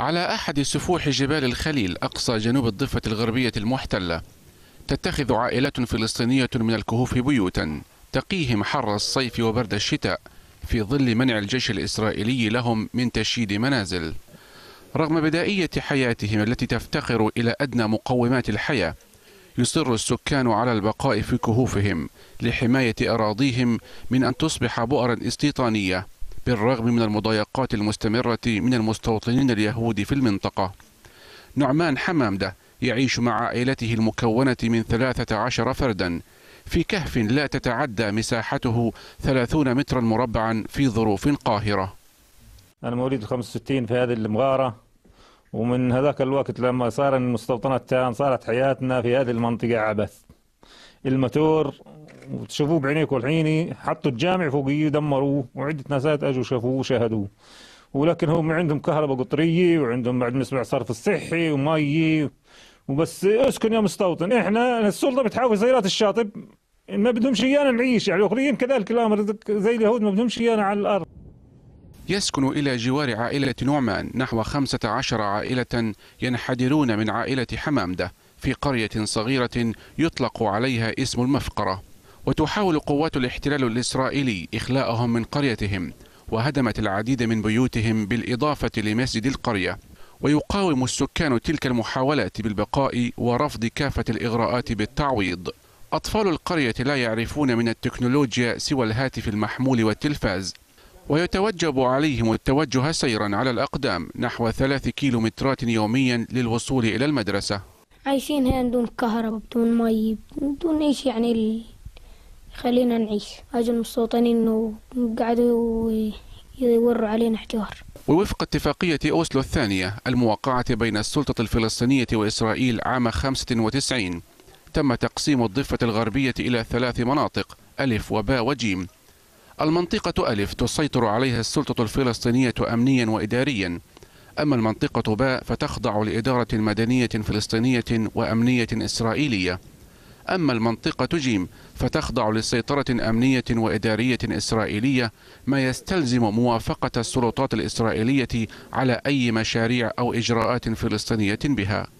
على أحد سفوح جبال الخليل أقصى جنوب الضفة الغربية المحتلة تتخذ عائلات فلسطينية من الكهوف بيوتا تقيهم حر الصيف وبرد الشتاء في ظل منع الجيش الإسرائيلي لهم من تشييد منازل رغم بدائية حياتهم التي تفتقر إلى أدنى مقومات الحياة يصر السكان على البقاء في كهوفهم لحماية أراضيهم من أن تصبح بؤرا استيطانية بالرغم من المضايقات المستمرة من المستوطنين اليهود في المنطقة نعمان حمامدة يعيش مع عائلته المكونة من 13 فردا في كهف لا تتعدى مساحته 30 مترا مربعا في ظروف قاهرة أنا مواليد 65 في هذه المغارة ومن هذاك الوقت لما صار المستوطنة تان صارت حياتنا في هذه المنطقة عبث الماتور وتشوفوه بعينيكم الحين حطوا الجامع فوقيه دمروه وعدة ناسات اجوا شافوه وشاهدوه ولكن هم عندهم كهرباء قطريه وعندهم بعد نسمع صرف الصحي ومي وبس اسكن يا مستوطن احنا السلطه بتحاول زيارات الشاطب ما بدهمش ايانا نعيش يعني الاخرين كذلك الامر زي اليهود ما بدهمش ايانا على الارض يسكن إلى جوار عائلة نعمان نحو 15 عائلة ينحدرون من عائلة حمامدة في قرية صغيرة يطلق عليها اسم المفقرة وتحاول قوات الاحتلال الإسرائيلي إخلاءهم من قريتهم وهدمت العديد من بيوتهم بالإضافة لمسجد القرية ويقاوم السكان تلك المحاولات بالبقاء ورفض كافة الإغراءات بالتعويض أطفال القرية لا يعرفون من التكنولوجيا سوى الهاتف المحمول والتلفاز ويتوجب عليهم التوجه سيرا على الأقدام نحو ثلاث كيلومترات يوميا للوصول إلى المدرسة عايشين هنا بدون كهرباء بدون مي بدون ايش يعني اللي خلينا نعيش اجل المستوطنين انه قعدوا يوروا علينا حجار ووفق اتفاقية أوسلو الثانية الموقعة بين السلطة الفلسطينية وإسرائيل عام 95 تم تقسيم الضفة الغربية إلى ثلاث مناطق ألف وباء وجيم المنطقة ألف تسيطر عليها السلطة الفلسطينية أمنيا وإداريا أما المنطقة باء فتخضع لإدارة مدنية فلسطينية وأمنية إسرائيلية أما المنطقة جيم فتخضع لسيطرة أمنية وإدارية إسرائيلية ما يستلزم موافقة السلطات الإسرائيلية على أي مشاريع أو إجراءات فلسطينية بها